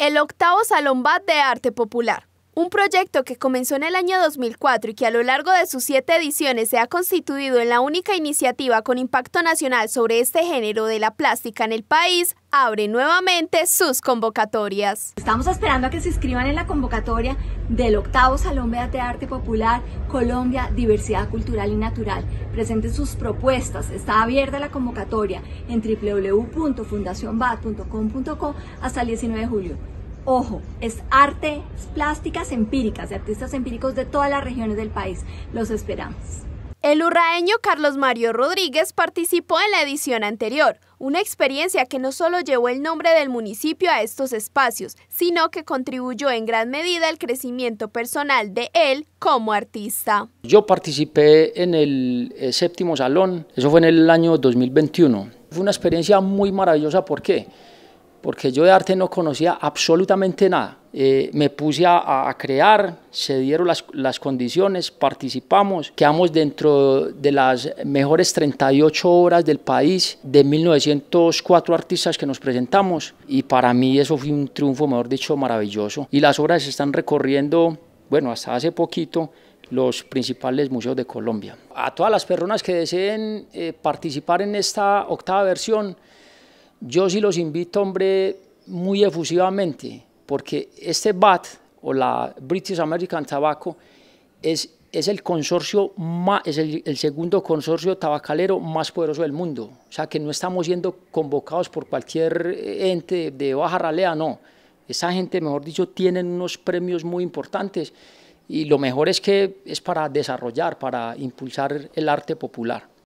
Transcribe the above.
el octavo Salón de Arte Popular. Un proyecto que comenzó en el año 2004 y que a lo largo de sus siete ediciones se ha constituido en la única iniciativa con impacto nacional sobre este género de la plástica en el país, abre nuevamente sus convocatorias. Estamos esperando a que se inscriban en la convocatoria del octavo Salón de Arte Popular Colombia Diversidad Cultural y Natural. Presenten sus propuestas. Está abierta la convocatoria en www.fundacionbat.com.co hasta el 19 de julio. Ojo, es arte plásticas empíricas, de artistas empíricos de todas las regiones del país. Los esperamos. El urraeño Carlos Mario Rodríguez participó en la edición anterior, una experiencia que no solo llevó el nombre del municipio a estos espacios, sino que contribuyó en gran medida al crecimiento personal de él como artista. Yo participé en el eh, séptimo salón, eso fue en el año 2021. Fue una experiencia muy maravillosa, ¿por qué? porque yo de arte no conocía absolutamente nada. Eh, me puse a, crear, se dieron las, condiciones, participamos, quedamos dentro de las mejores 38 horas del país, de 1904 artistas que nos presentamos y para mí eso fue un triunfo, mejor dicho, maravilloso. Y las obras están recorriendo, bueno, hasta hace poquito, los principales museos de Colombia. A todas las personas que deseen eh, participar en esta octava versión, yo sí los invito, hombre, muy efusivamente, porque este BAT, o la British American Tobacco, es, el consorcio es el, segundo consorcio tabacalero más poderoso del mundo. O sea, que no estamos siendo convocados por cualquier ente de baja ralea, no. Esa gente, mejor dicho, tienen unos premios muy importantes y lo mejor es que es para desarrollar, para impulsar el arte popular.